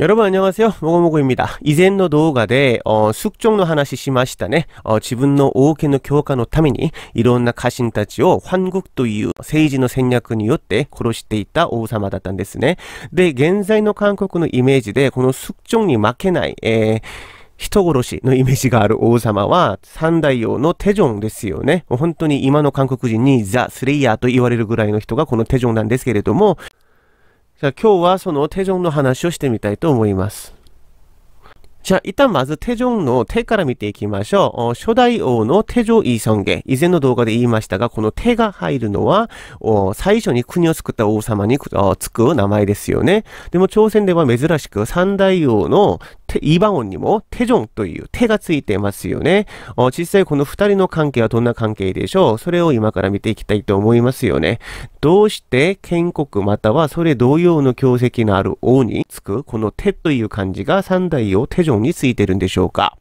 여러분안녕하세요모고모고입니다이前の動画で어숙종의話しましたね어自分の王家の強化のためにいろんな家臣たちを反国という政治の戦略によって殺していた王様だったんですね。で、現在の韓国のイメージでこの숙종に負けない、えー人殺しのイメージがある王様は三大王のテジョンですよね。本当に今の韓国人にザ・スレイヤーと言われるぐらいの人がこのテジョンなんですけれども、じゃあ今日はその手順の話をしてみたいと思います。じゃあ一旦まず手順の手から見ていきましょう。初代王の手順遺尊家。以前の動画で言いましたが、この手が入るのは、最初に国を作った王様につく名前ですよね。でも朝鮮では珍しく三大王のイバオンにもテジョンという手がついてますよね。実際この二人の関係はどんな関係でしょうそれを今から見ていきたいと思いますよね。どうして建国またはそれ同様の強績のある王につくこの手という漢字が三代をテジョンについてるんでしょうか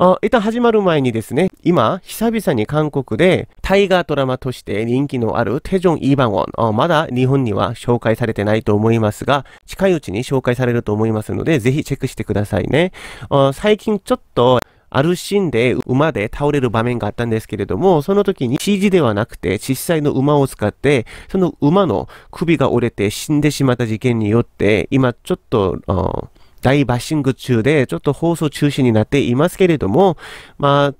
あ一旦始まる前にですね、今、久々に韓国でタイガードラマとして人気のあるテジョン・イーバンウォン、まだ日本には紹介されてないと思いますが、近いうちに紹介されると思いますので、ぜひチェックしてくださいね。最近ちょっと、あるシーンで馬で倒れる場面があったんですけれども、その時に CG ではなくて実際の馬を使って、その馬の首が折れて死んでしまった事件によって、今ちょっと、大バッシング中で、ちょっと放送中止になっていますけれども、まあ、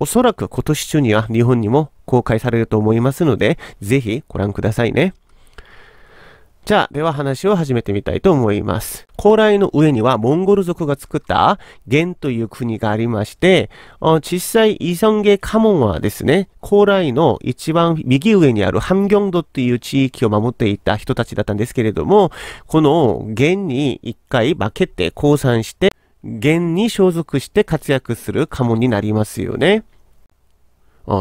おそらく今年中には日本にも公開されると思いますので、ぜひご覧くださいね。じゃあ、では話を始めてみたいと思います。高麗の上にはモンゴル族が作った元という国がありまして、実際、イソンゲカモンはですね、高麗の一番右上にあるハンギョンドっていう地域を守っていた人たちだったんですけれども、この元に一回負けて降参して、元に所属して活躍するカモンになりますよね。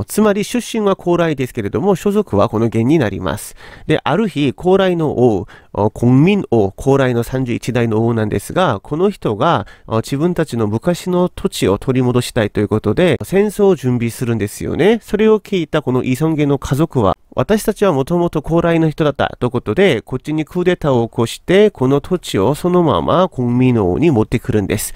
つまり出身は高麗ですけれども、所属はこの元になります。で、ある日、高麗の王、国民王、高麗の31代の王なんですが、この人が自分たちの昔の土地を取り戻したいということで、戦争を準備するんですよね。それを聞いたこのイソンゲの家族は、私たちはもともと高麗の人だったということで、こっちにクーデターを起こして、この土地をそのまま国民王に持ってくるんです。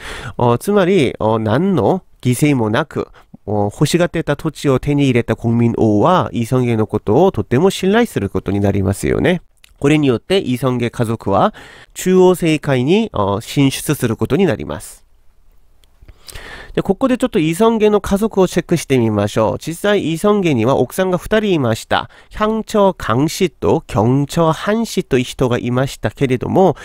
つまり、何の犠牲もなく、欲しがってた土地を手に入れた国民王は、イ・ーソンゲのことをとても信頼することになりますよね。これによって、イ・ーソンゲ家族は、中央政界に進出することになります。で、ここでちょっとイ・ソンゲの家族をチェックしてみましょう。実際、イ・ソンゲには奥さんが二人いました。ヒンチ향カンシとキョンチ경ハンシという人がいましたけれども、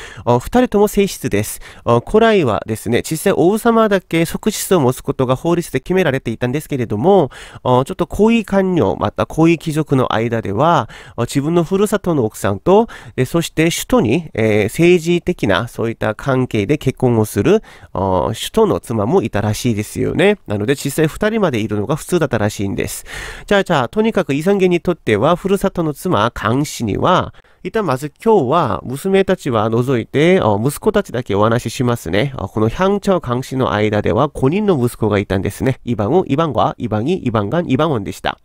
二人とも性質です。古来はですね、実際王様だけ即室を持つことが法律で決められていたんですけれども、ちょっと皇位官僚、また皇位貴族の間では、自分のふるさとの奥さんと、そして首都に、えー、政治的なそういった関係で結婚をする、首都の妻もいたらしいです。ですよね。なので実際2人までいるのが普通だったらしいんです。じゃあじゃあ、とにかくイサンゲにとっては、ふるさとの妻、カン氏には、一旦まず今日は娘たちは除いて、息子たちだけお話ししますね。このヒャンチャオカン氏の間では5人の息子がいたんですね。イバンウ、イバンガ、イバンイ、イバンガン、イバンウンでした。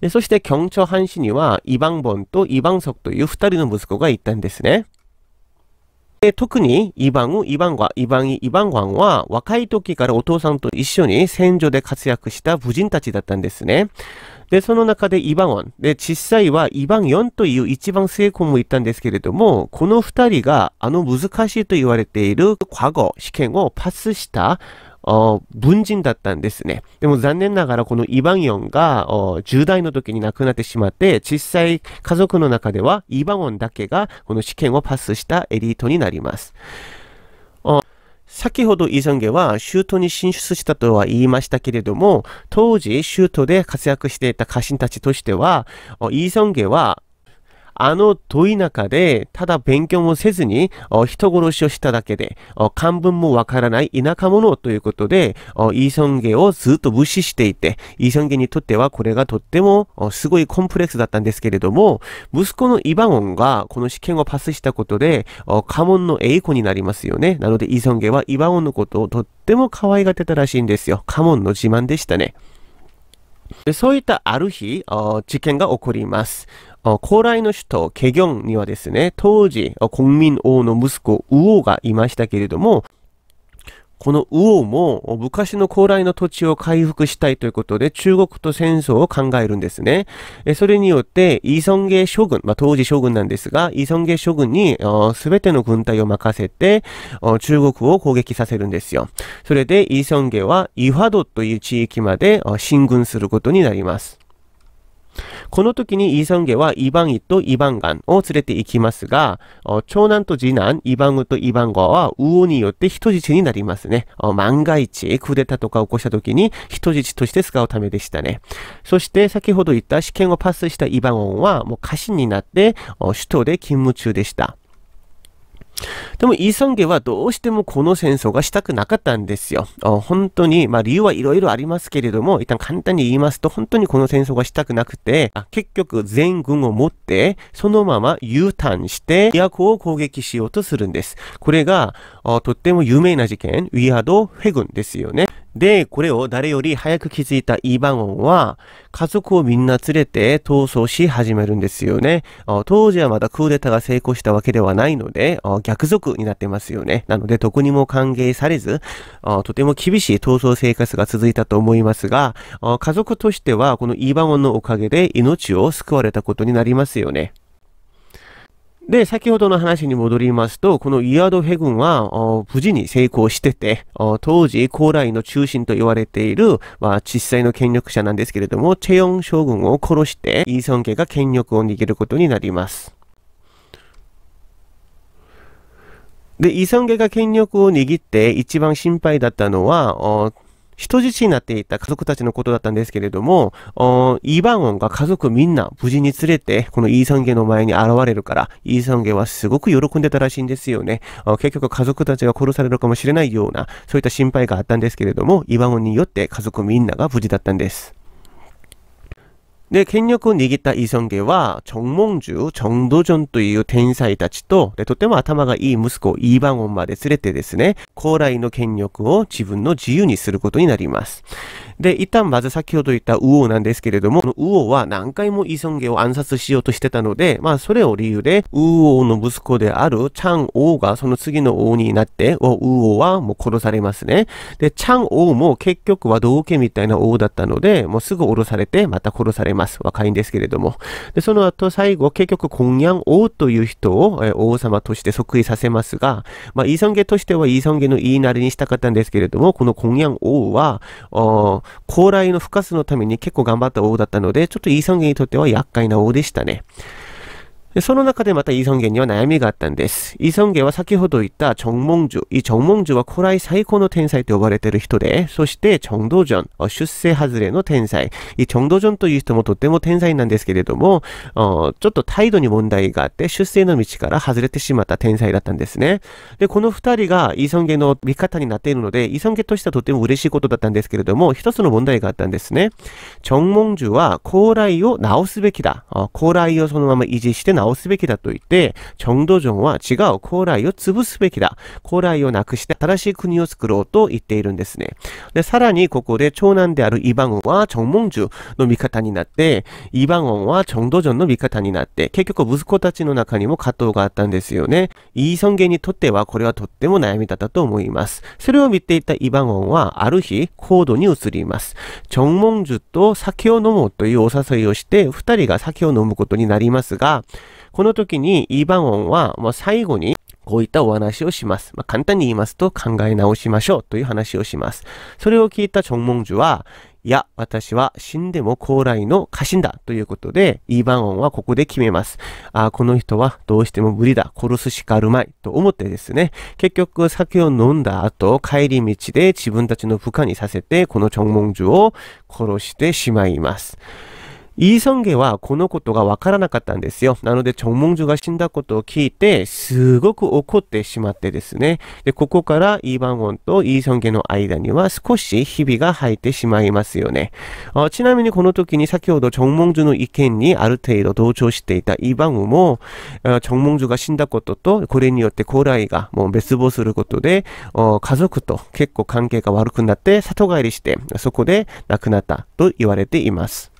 でそして、キョンチョハン氏には、イバンボンとイバンソクという2人の息子がいたんですね。で特にイバン、イバンガ、イバンイ、イバンワンは若い時からお父さんと一緒に戦場で活躍した武人たちだったんですね。で、その中でイバンワン。で、実際はイバンヨンという一番成功も言ったんですけれども、この二人があの難しいと言われている과거試験をパスした文人だったんですね。でも残念ながらこのイバンヨンが10代の時に亡くなってしまって、実際家族の中ではイバンヨンだけがこの試験をパスしたエリートになります。先ほどイ・ソンゲは州都に進出したとは言いましたけれども、当時州都で活躍していた家臣たちとしては、イ・ソンゲはあの問田舎で、ただ勉強もせずに、人殺しをしただけで、漢文もわからない田舎者ということで、イ・ーソンゲをずっと無視していて、イ・ーソンゲにとってはこれがとってもすごいコンプレックスだったんですけれども、息子のイ・バオンがこの試験をパスしたことで、家紋の栄子になりますよね。なのでイ・ーソンゲはイ・バオンのことをとっても可愛がってたらしいんですよ。家紋の自慢でしたね。でそういったある日、事件が起こります。高麗の首都、ケギにはですね、当時、国民王の息子、ウ王がいましたけれども、このウオも昔の高麗の土地を回復したいということで中国と戦争を考えるんですね。それによってイソンゲ将軍、まあ、当時将軍なんですが、イソンゲ将軍にすべての軍隊を任せて中国を攻撃させるんですよ。それでイソンゲはイファドという地域まで進軍することになります。この時にイ・ーソンゲはイ・バンイとイ・バンガンを連れて行きますが、長男と次男、イ・バンウとイ・バンガは右往によって人質になりますね。万が一、クーデターとか起こした時に人質として使うためでしたね。そして先ほど言った試験をパスしたイ・バンオンはもう家臣になって首都で勤務中でした。でも、イ・ーソンゲはどうしてもこの戦争がしたくなかったんですよ。本当に、まあ理由はいろいろありますけれども、一旦簡単に言いますと、本当にこの戦争がしたくなくて、結局全軍を持って、そのまま U ターンして、都を攻撃しようとするんです。これが、とっても有名な事件、ウィアード・フェ軍ですよね。で、これを誰より早く気づいたイ・ーバンオンは、家族をみんな連れて逃走し始めるんですよね。当時はまだクーデターが成功したわけではないので、逆賊になってますよね。なので、どこにも歓迎されず、とても厳しい逃走生活が続いたと思いますが、家族としてはこのイ・ーバンオンのおかげで命を救われたことになりますよね。で、先ほどの話に戻りますと、このイアドヘ軍は、無事に成功してて、当時、高麗の中心と言われている、まあ、実際の権力者なんですけれども、チェヨン将軍を殺して、イーソン家が権力を握ることになります。で、イソン家が権力を握って一番心配だったのは、人質になっていた家族たちのことだったんですけれども、イバンオンが家族みんな無事に連れて、このイーサンゲの前に現れるから、イーサンゲはすごく喜んでたらしいんですよね。結局家族たちが殺されるかもしれないような、そういった心配があったんですけれども、イバンオンによって家族みんなが無事だったんです。で、権力を握ったイ・家は、정몽주정도전という天才たちと、とても頭がいい息子、イーバンオンまで連れてですね、高麗の権力を自分の自由にすることになります。で、一旦まず先ほど言ったウオなんですけれども、このウオは何回もイソンゲを暗殺しようとしてたので、まあそれを理由で、ウオの息子であるチャン王がその次の王になって、ウオはもう殺されますね。で、チャン王も結局は道家みたいな王だったので、もうすぐ降ろされて、また殺されます。若いんですけれども。で、その後最後、結局、コンヤン王という人を、え王様として即位させますが、まあ、イソンゲとしてはイソンゲの言いなりにしたかったんですけれども、このコンヤン王は、高麗の深さのために結構頑張った王だったので、ちょっとイ・ーサンギにとっては厄介な王でしたね。その中でまたイ・ソンゲには悩みがあったんです。イ・ソンゲは先ほど言ったチョン・モンジュ。イ・チョン・モンジュは古来最高の天才と呼ばれている人で、そしてチョン・ドジョン、出世外れの天才。イ・チョン・ドジョンという人もとっても天才なんですけれども、ちょっと態度に問題があって出世の道から外れてしまった天才だったんですね。で、この二人がイ・ソンゲの味方になっているので、イ・ソンゲとしてはとても嬉しいことだったんですけれども、一つの問題があったんですね。チョン・モンジュは高麗を直すべきだ。高麗をそのまま維持して直すべきだと言って、チョンドジョンは違う高麗を潰すべきだ。高麗をなくして新しい国を作ろうと言っているんですね。で、さらにここで長男であるイバンウンはチョンモンジュの味方になって、イバンウンはチョンドジョンの味方になって、結局息子たちの中にも葛藤があったんですよね。イーソンゲにとってはこれはとっても悩みだったと思います。それを見ていたイバンウンはある日、高度に移ります。チョンモンジュと酒を飲もうというお誘いをして、二人が酒を飲むことになりますが、この時にイーバン音は、まあ、最後にこういったお話をします。まあ、簡単に言いますと考え直しましょうという話をします。それを聞いたチョンモンジュは、いや、私は死んでも高麗の家臣だということで、イーバンオンはここで決めます。あこの人はどうしても無理だ。殺すしかあるまい。と思ってですね、結局酒を飲んだ後、帰り道で自分たちの部下にさせて、このチョンモンジュを殺してしまいます。이성계와고노코토가와카라나갔다는데요나노데정몽주가신다ことを聞いてすごく怒ってしまってですねで、ここから이방ンと이ン계の間には少しヒビが入ってしまいますよね어ちなみにこの時に先ほど정몽주の意見にある程度同調していた이방우も어정몽주가신다こととこれによって고라이가もう滅亡することで어가족と結構関係が悪くなって里帰りしてそこで亡くなったと言われています。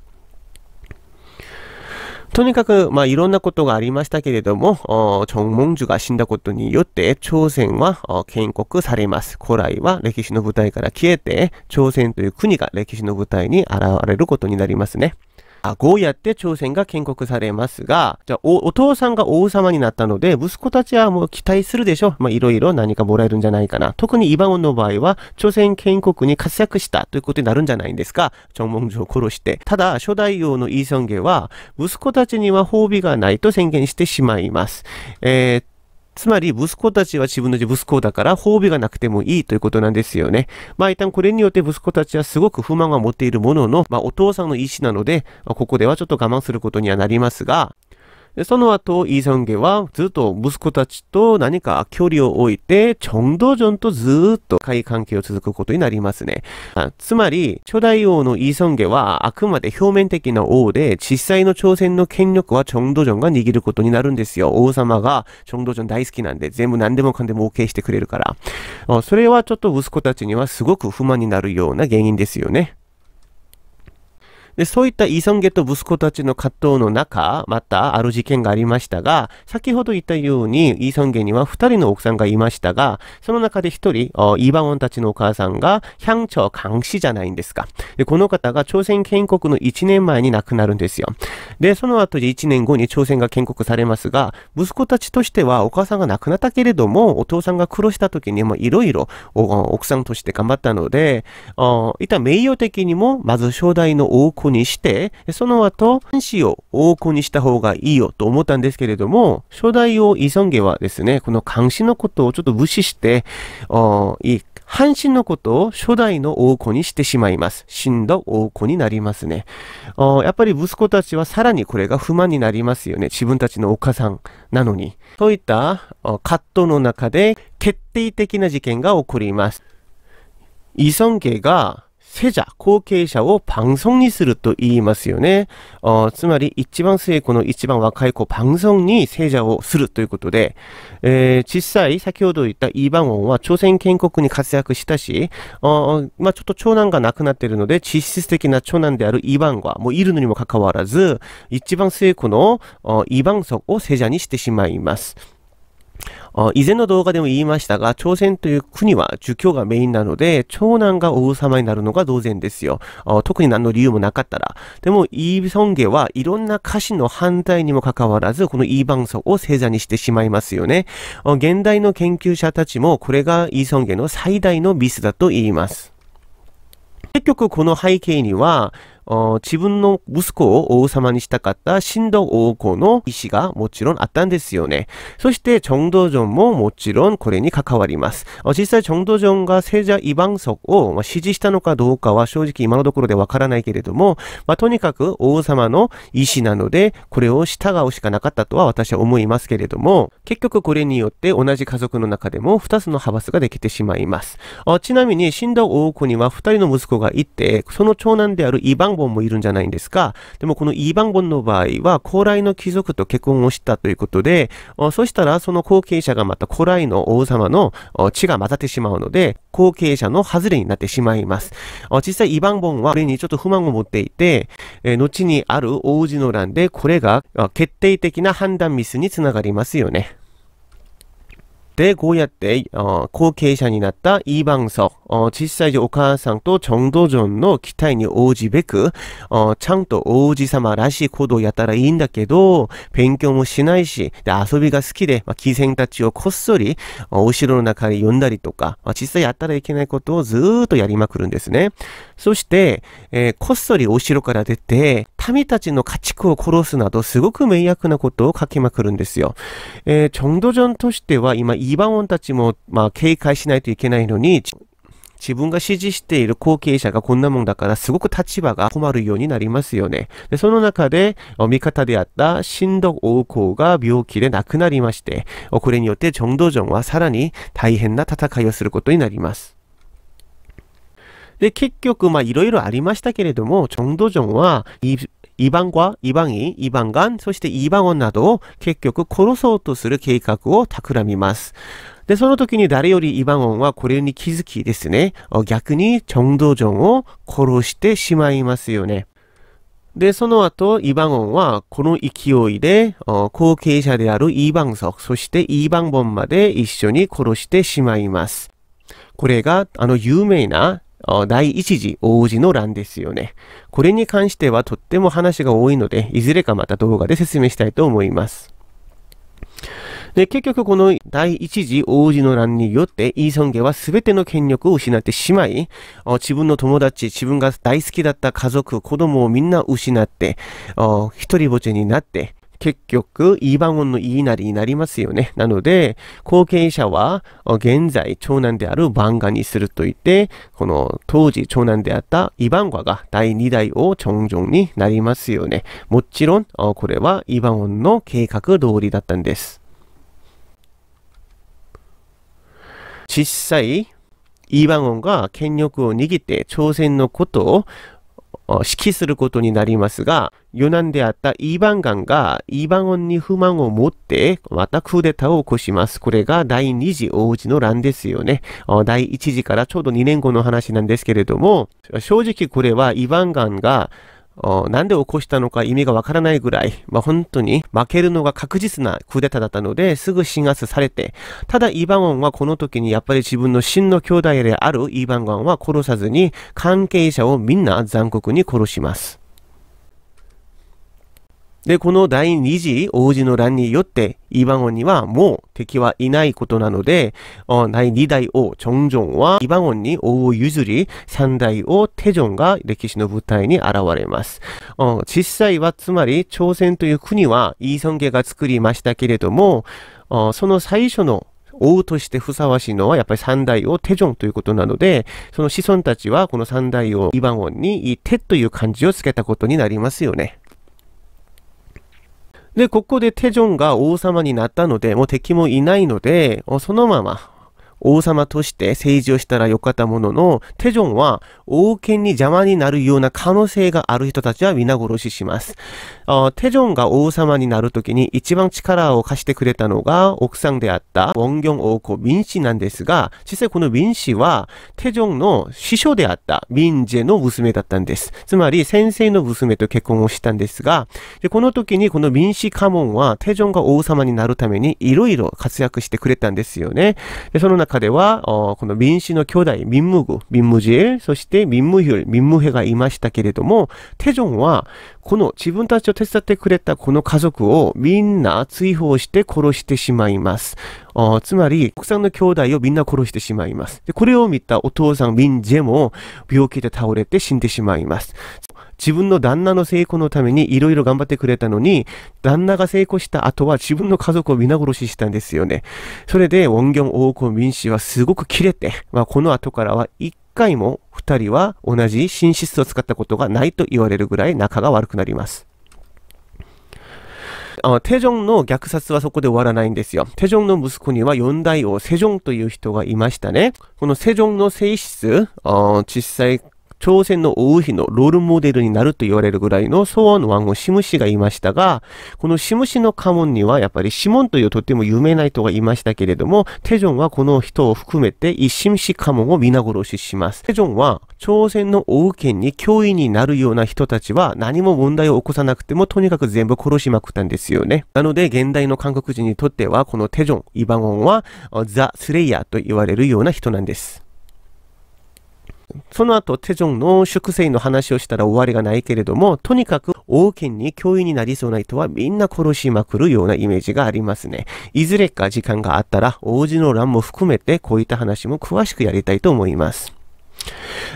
とにかく、まあ、いろんなことがありましたけれども、チョン・が死んだことによって、朝鮮は建国されます。古来は歴史の舞台から消えて、朝鮮という国が歴史の舞台に現れることになりますね。あ、こうやって朝鮮が建国されますが、じゃあお、お父さんが王様になったので、息子たちはもう期待するでしょまあ、いろいろ何かもらえるんじゃないかな。特にイバウンの場合は、朝鮮建国に活躍したということになるんじゃないんですか。チョンモンジュを殺して。ただ、初代王のイーソンゲは、息子たちには褒美がないと宣言してしまいます。えー、つまり息子たちは自分の息子だから褒美がなくてもいいということなんですよね。まあ一旦これによって息子たちはすごく不満は持っているものの、まあお父さんの意思なので、ここではちょっと我慢することにはなりますが、で、その後、イ・ーソンゲはずっと息子たちと何か距離を置いて、チョンドジョンとずっと深い関係を続くことになりますね。あつまり、初代王のイ・ーソンゲはあくまで表面的な王で、実際の朝鮮の権力はチョンドジョンが握ることになるんですよ。王様がチョンドジョン大好きなんで、全部何でもかんでも OK してくれるから。それはちょっと息子たちにはすごく不満になるような原因ですよね。で、そういったイ・ソンゲと息子たちの葛藤の中、またある事件がありましたが、先ほど言ったように、イ・ソンゲには2人の奥さんがいましたが、その中で1人、イ・バウンたちのお母さんが、ヒャンチョ・カンシじゃないんですか。で、この方が朝鮮建国の1年前に亡くなるんですよ。で、その後で1年後に朝鮮が建国されますが、息子たちとしてはお母さんが亡くなったけれども、お父さんが苦労した時にもいろいろ奥さんとして頑張ったので、いた名誉的にも、まず初代の王国にして、その後、半紙を王くにした方がいいよと思ったんですけれども、初代をンゲはですね、この漢詩のことをちょっと無視して、半身のことを初代の王子にしてしまいます。死んだ王子になりますね。やっぱり息子たちはさらにこれが不満になりますよね。自分たちのお母さんなのに。そういった葛藤の中で決定的な事件が起こります。イソン家が生者、後継者を伴奏にすると言いますよねつまり一番末子の一番若い子伴奏に生者をするということで実際先ほど言ったイ이ン王は朝鮮建国に活躍したしまあちょっと長男が亡くなっているので実質的な長男であるイバンはもういるのにもかかわらず一番末子のイバンソクを生者にしてしまいます以前の動画でも言いましたが、朝鮮という国は儒教がメインなので、長男が王様になるのが当然ですよ。特に何の理由もなかったら。でも、イーソンゲはいろんな歌詞の反対にもかかわらず、このイーバンソを正座にしてしまいますよね。現代の研究者たちも、これがイーソンゲの最大のミスだと言います。結局この背景には、自分の息子を王様にしたかった神道王子の意思がもちろんあったんですよね。そして정도ンももちろんこれに関わります。実際정도ンが聖者イバンソクを支持したのかどうかは正直今のところでわからないけれども、まあ、とにかく王様の意思なのでこれを従うしかなかったとは私は思いますけれども、結局これによって同じ家族の中でも2つの派閥ができてしまいます。ちなみに神道王子には2人の息子子がいて、その長男であるイ・バンボンもいるんじゃないんですか。でもこのイ・バンボンの場合は、高麗の貴族と結婚をしたということで、そしたらその後継者がまた古来の王様の血が混ざってしまうので、後継者の外れになってしまいます。実際、イ・バンボンはこれにちょっと不満を持っていて、後にある王子の乱でこれが決定的な判断ミスにつながりますよね。で、こうやって、後継者になったイ・ーバンソ、実際にお母さんとチョン・ドジョンの期待に応じべく、ちゃんと王子様らしい行動をやったらいいんだけど、勉強もしないし、で遊びが好きで、まあ、貴たちをこっそり、お城の中に呼んだりとか、ま実際やったらいけないことをずーっとやりまくるんですね。そして、えー、こっそりお城から出て、民たちの家畜を殺すなどすごく迷惑なことを書きまくるんですよ。えー、チョンドジョンとしては今イバオンたちも、まあ、警戒しないといけないのに、自分が支持している後継者がこんなもんだからすごく立場が困るようになりますよね。でその中で、味方であった新徳王公が病気で亡くなりまして、これによってチョンドジョンはさらに大変な戦いをすることになります。で、結局、まあ、いろいろありましたけれども、チョンドジョンは、イバンンイ、ヴァンガン、そしてイバンオンなどを結局殺そうとする計画を企みます。で、その時に誰よりイバンオンはこれに気づきですね、逆にチョンドジョンを殺してしまいますよね。で、その後、イバンオンはこの勢いで、後継者であるイバンソク、そしてイバンボンまで一緒に殺してしまいます。これが、あの有名な第一次王子の乱ですよね。これに関してはとっても話が多いので、いずれかまた動画で説明したいと思います。で、結局この第一次王子の乱によって、イーソン家は全ての権力を失ってしまい、自分の友達、自分が大好きだった家族、子供をみんな失って、一人ぼっちになって、結局、イーバゴンの言いなりになりますよね。なので、後継者は、現在、長男であるバンガにすると言って、この当時長男であったイバンガが第2代を長女になりますよね。もちろん、これはイバゴンの計画通りだったんです。実際、イーバンゴンが権力を握って朝鮮のことを指揮することになりますが、余難であったイーバンガンがイーバンオンに不満を持って、またクーデターを起こします。これが第二次王子の乱ですよね。第一次からちょうど2年後の話なんですけれども、正直これはイーバンガンがなんで起こしたのか意味がわからないぐらい、まあ、本当に負けるのが確実なクーデターだったので、すぐ鎮圧されて、ただイバンゴンはこの時にやっぱり自分の真の兄弟であるイバンゴンは殺さずに、関係者をみんな残酷に殺します。で、この第二次王子の乱によって、イ・バンゴンにはもう敵はいないことなので、第二代王、チョンジョンは、イ・バンゴンに王を譲り、三代王、テジョンが歴史の舞台に現れます。実際は、つまり、朝鮮という国は、イ・ーソン家が作りましたけれども、その最初の王としてふさわしいのはやっぱり三代王テジョンということなので、その子孫たちはこの三代王イバンンに手という漢字をつけたことになりますよね。で、ここでテジョンが王様になったので、もう敵もいないので、そのまま王様として政治をしたらよかったものの、テジョンは王権に邪魔になるような可能性がある人たちは皆殺しします。あテジョンが王様になるときに一番力を貸してくれたのが奥さんであったウォンギョン王子ミン氏なんですが、実際このミン氏はテジョンの師匠であったミンジェの娘だったんです。つまり先生の娘と結婚をしたんですが、でこの時にこのミン氏家紋はテジョンが王様になるためにいろいろ活躍してくれたんですよね。でその中中では、この民主の兄弟、民無具、民無ジそして民無ヒュ民無兵がいましたけれども、テジョンは、この自分たちを手伝ってくれたこの家族をみんな追放して殺してしまいます。つまり、国産の兄弟をみんな殺してしまいます。でこれを見たお父さん、民ンジェも病気で倒れて死んでしまいます。自分の旦那の成功のためにいろいろ頑張ってくれたのに、旦那が成功した後は自分の家族を皆殺ししたんですよね。それで、ウォンギョン王国民氏はすごく切れて、まあ、この後からは一回も二人は同じ寝室を使ったことがないと言われるぐらい仲が悪くなります。あテジョンの虐殺はそこで終わらないんですよ。テジョンの息子には四大王、セジョンという人がいましたね。このセジョンの性質、実際朝鮮の王妃のロールモデルになると言われるぐらいのソワンワンゴシム氏がいましたが、このシム氏の家紋にはやっぱりシモンというとても有名な人がいましたけれども、テジョンはこの人を含めて一シム氏家紋を皆殺しします。テジョンは朝鮮の王権に脅威になるような人たちは何も問題を起こさなくてもとにかく全部殺しまくったんですよね。なので現代の韓国人にとってはこのテジョン、イバゴンはザ・スレイヤーと言われるような人なんです。その後、テジョンの粛清の話をしたら終わりがないけれども、とにかく王権に脅威になりそうな人はみんな殺しまくるようなイメージがありますね。いずれか時間があったら、王子の乱も含めてこういった話も詳しくやりたいと思います。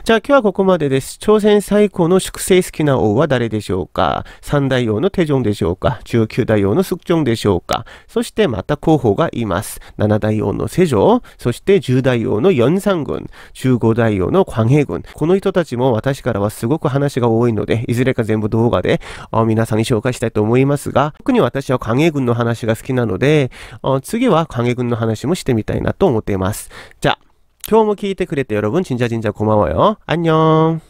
じゃあ今日はここまでです。朝鮮最高の粛清好きな王は誰でしょうか三大王のテジョンでしょうか中九大王のスクチョンでしょうかそしてまた候補がいます。七大王のセジョそして十大王のヨンサン軍、十五大王の광해軍。この人たちも私からはすごく話が多いので、いずれか全部動画で皆さんに紹介したいと思いますが、特に私は歓迎軍の話が好きなので、次は歓迎軍の話もしてみたいなと思っています。じゃあ、 今日も聞いてくれて여러분 진짜 진짜 고마워요. 안녕.